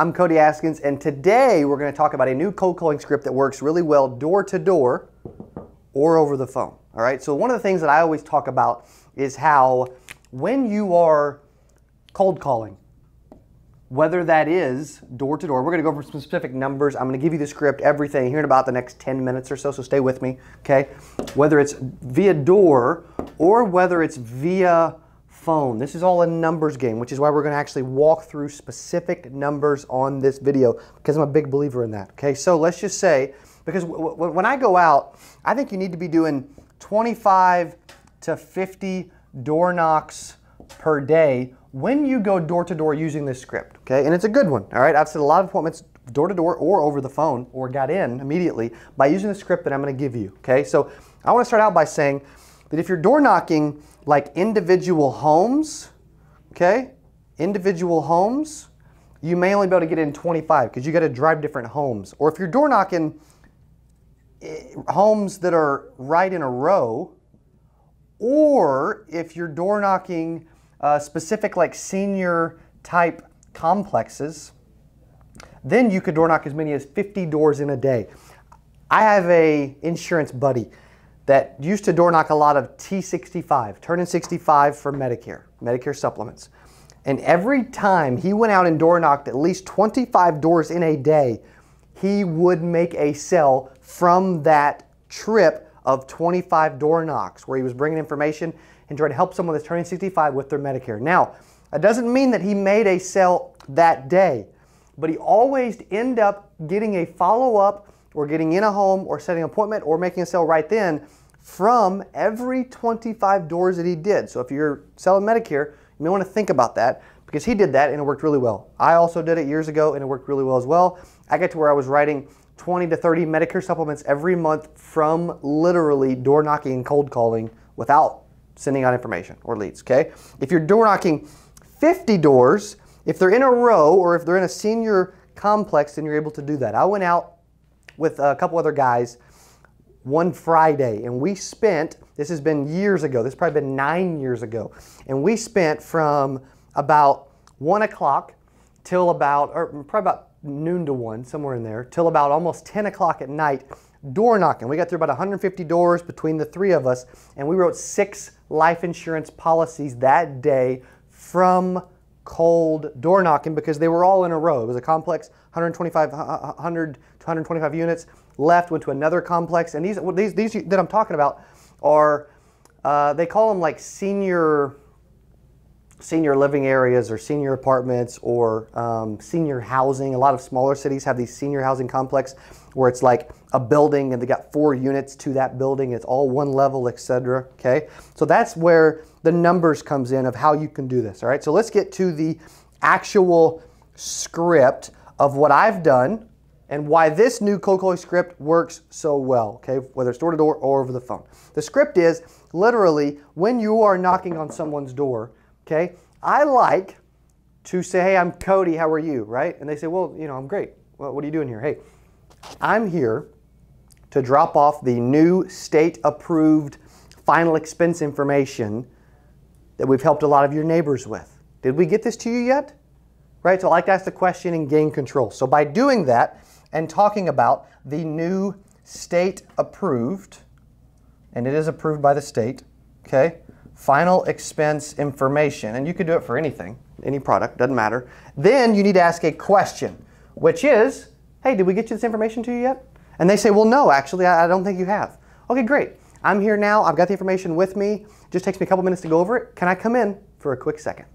I'm Cody Askins, and today we're going to talk about a new cold calling script that works really well door to door or over the phone. All right, so one of the things that I always talk about is how when you are cold calling, whether that is door to door, we're going to go over some specific numbers. I'm going to give you the script, everything here in about the next 10 minutes or so, so stay with me, okay? Whether it's via door or whether it's via phone. This is all a numbers game, which is why we're going to actually walk through specific numbers on this video because I'm a big believer in that. Okay, so let's just say, because when I go out, I think you need to be doing 25 to 50 door knocks per day when you go door to door using this script. Okay, and it's a good one. All right, I've set a lot of appointments door to door or over the phone or got in immediately by using the script that I'm going to give you. Okay, so I want to start out by saying, that if you're door knocking like individual homes, okay, individual homes, you may only be able to get in 25 because you got to drive different homes. Or if you're door knocking eh, homes that are right in a row, or if you're door knocking uh, specific like senior type complexes, then you could door knock as many as 50 doors in a day. I have a insurance buddy that used to door knock a lot of T65, turn in 65 for Medicare, Medicare supplements. And every time he went out and door knocked at least 25 doors in a day, he would make a sell from that trip of 25 door knocks where he was bringing information and trying to help someone that's turning 65 with their Medicare. Now, that doesn't mean that he made a sell that day, but he always end up getting a follow up or getting in a home or setting an appointment or making a sale right then from every 25 doors that he did. So if you're selling Medicare, you may want to think about that because he did that and it worked really well. I also did it years ago and it worked really well as well. I got to where I was writing 20 to 30 Medicare supplements every month from literally door knocking and cold calling without sending out information or leads, okay? If you're door knocking 50 doors, if they're in a row or if they're in a senior complex, then you're able to do that. I went out with a couple other guys one Friday, and we spent, this has been years ago, this probably been nine years ago, and we spent from about one o'clock till about, or probably about noon to one, somewhere in there, till about almost 10 o'clock at night, door knocking. We got through about 150 doors between the three of us, and we wrote six life insurance policies that day from cold door knocking because they were all in a row. It was a complex 125, 100 125 units, left, went to another complex. And these, these, these that I'm talking about are, uh, they call them like senior, senior living areas or senior apartments or um, senior housing. A lot of smaller cities have these senior housing complex where it's like a building and they got four units to that building. It's all one level, etc. Okay, so that's where the numbers comes in of how you can do this. All right, so let's get to the actual script of what I've done and why this new calling script works so well, okay, whether it's door-to-door -door or over the phone. The script is literally when you are knocking on someone's door, okay, I like to say, hey, I'm Cody, how are you, right? And they say, well, you know, I'm great. Well, what are you doing here? Hey, I'm here to drop off the new state-approved final expense information that we've helped a lot of your neighbors with. Did we get this to you yet? Right, so I like to ask the question and gain control. So by doing that, and talking about the new state approved, and it is approved by the state, okay? Final expense information, and you could do it for anything, any product, doesn't matter. Then you need to ask a question, which is, hey, did we get you this information to you yet? And they say, well, no, actually, I don't think you have. Okay, great. I'm here now. I've got the information with me. Just takes me a couple minutes to go over it. Can I come in for a quick second?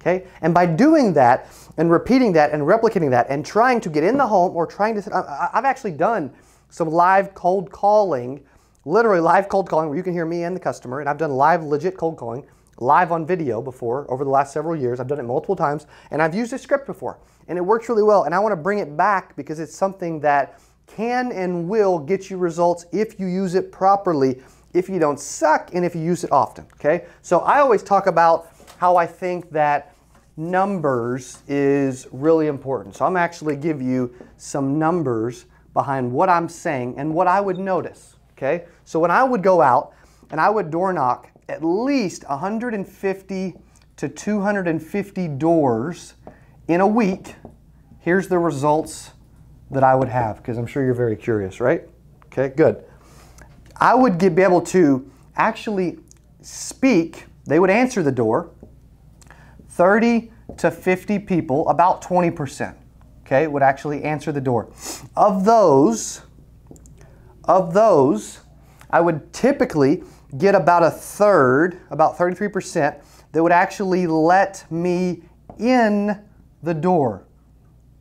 Okay? And by doing that and repeating that and replicating that and trying to get in the home or trying to, I've actually done some live cold calling, literally live cold calling where you can hear me and the customer, and I've done live legit cold calling live on video before over the last several years. I've done it multiple times and I've used a script before and it works really well. And I want to bring it back because it's something that can and will get you results if you use it properly, if you don't suck, and if you use it often. Okay? So I always talk about how I think that numbers is really important. So I'm actually give you some numbers behind what I'm saying and what I would notice, okay? So when I would go out and I would door knock at least 150 to 250 doors in a week, here's the results that I would have because I'm sure you're very curious, right? Okay, good. I would get, be able to actually speak. They would answer the door, 30 to 50 people, about 20%, okay, would actually answer the door. Of those, of those, I would typically get about a third, about 33%, that would actually let me in the door,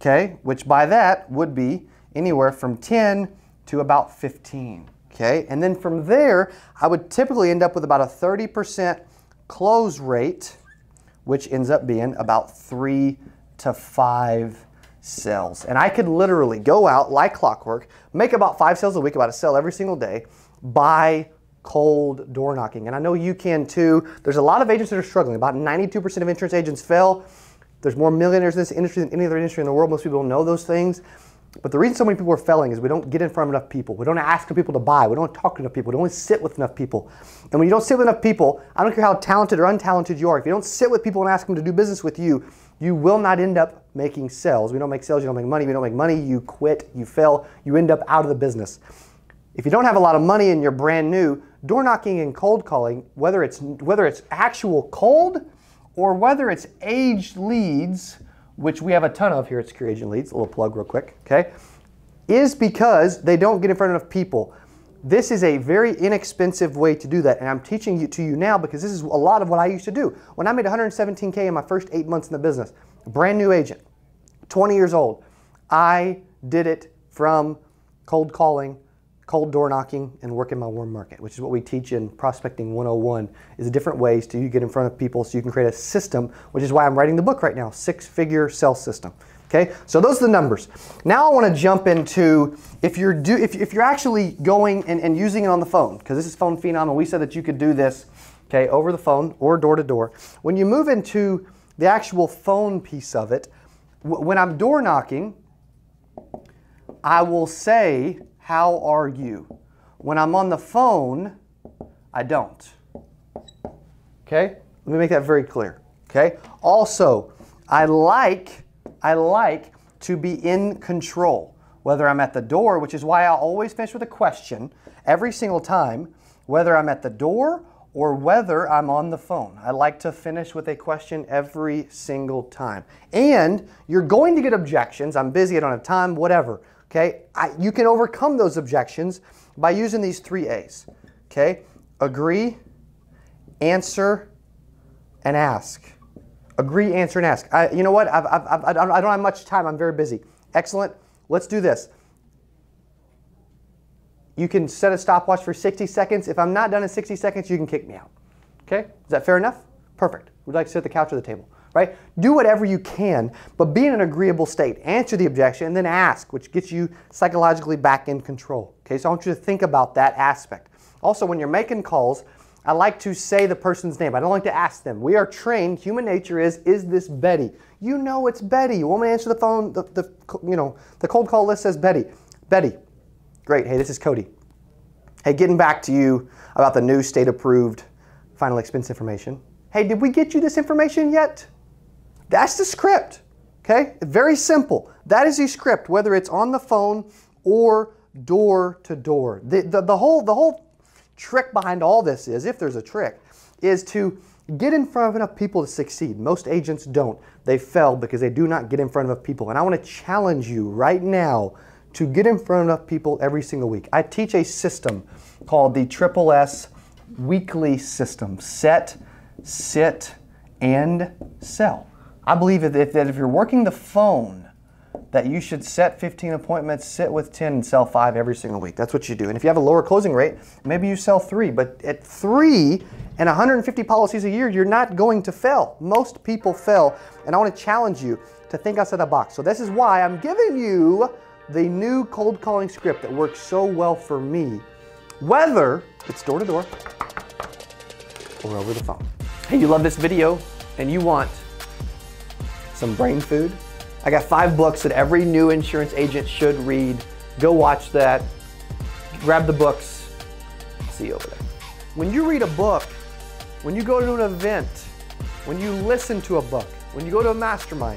okay, which by that would be anywhere from 10 to about 15, okay? And then from there, I would typically end up with about a 30% close rate, which ends up being about three to five sales. And I could literally go out like clockwork, make about five sales a week, about a sale every single day, buy cold door knocking. And I know you can too. There's a lot of agents that are struggling. About 92% of insurance agents fail. There's more millionaires in this industry than any other industry in the world. Most people don't know those things. But the reason so many people are failing is we don't get in front of enough people. We don't ask enough people to buy. We don't talk to enough people. We don't sit with enough people. And when you don't sit with enough people, I don't care how talented or untalented you are, if you don't sit with people and ask them to do business with you, you will not end up making sales. We don't make sales, you don't make money. We don't make money, you quit, you fail, you end up out of the business. If you don't have a lot of money and you're brand new, door knocking and cold calling, whether it's whether it's actual cold or whether it's aged leads, which we have a ton of here at Secure Agent Leads, a little plug real quick, okay, is because they don't get in front of enough people. This is a very inexpensive way to do that, and I'm teaching it to you now because this is a lot of what I used to do. When I made 117K in my first eight months in the business, brand new agent, 20 years old, I did it from cold calling cold door knocking and working my warm market, which is what we teach in Prospecting 101, is different ways to get in front of people so you can create a system, which is why I'm writing the book right now, six-figure sales system. Okay, so those are the numbers. Now I want to jump into if you're do if, if you're actually going and, and using it on the phone, because this is phone phenom, and we said that you could do this okay, over the phone or door to door. When you move into the actual phone piece of it, when I'm door knocking, I will say how are you? When I'm on the phone, I don't. Okay? Let me make that very clear. Okay? Also, I like, I like to be in control, whether I'm at the door, which is why I always finish with a question every single time, whether I'm at the door or whether I'm on the phone. I like to finish with a question every single time. And you're going to get objections. I'm busy, I don't have time, whatever. Okay, I, you can overcome those objections by using these three A's. Okay, agree, answer, and ask. Agree, answer, and ask. I, you know what? I've, I've, I've, I do not have much time. I'm very busy. Excellent. Let's do this. You can set a stopwatch for 60 seconds. If I'm not done in 60 seconds, you can kick me out. Okay? Is that fair enough? Perfect. Would like to sit at the couch or the table? right? Do whatever you can, but be in an agreeable state. Answer the objection and then ask, which gets you psychologically back in control. Okay, so I want you to think about that aspect. Also, when you're making calls, I like to say the person's name. I don't like to ask them. We are trained, human nature is, is this Betty? You know it's Betty. You want me to answer the phone? The, the, you know, the cold call list says Betty. Betty, great. Hey, this is Cody. Hey, getting back to you about the new state approved final expense information. Hey, did we get you this information yet? That's the script, okay? Very simple. That is the script, whether it's on the phone or door to door. The, the, the, whole, the whole trick behind all this is, if there's a trick, is to get in front of enough people to succeed. Most agents don't. They fail because they do not get in front of people. And I want to challenge you right now to get in front of enough people every single week. I teach a system called the Triple S Weekly System. Set, sit, and sell. I believe that if you're working the phone, that you should set 15 appointments, sit with 10, and sell five every single week. That's what you do. And if you have a lower closing rate, maybe you sell three. But at three and 150 policies a year, you're not going to fail. Most people fail. And I want to challenge you to think outside the box. So this is why I'm giving you the new cold calling script that works so well for me, whether it's door to door or over the phone. Hey, you love this video and you want some brain food. I got five books that every new insurance agent should read. Go watch that. Grab the books. See you over there. When you read a book, when you go to an event, when you listen to a book, when you go to a mastermind,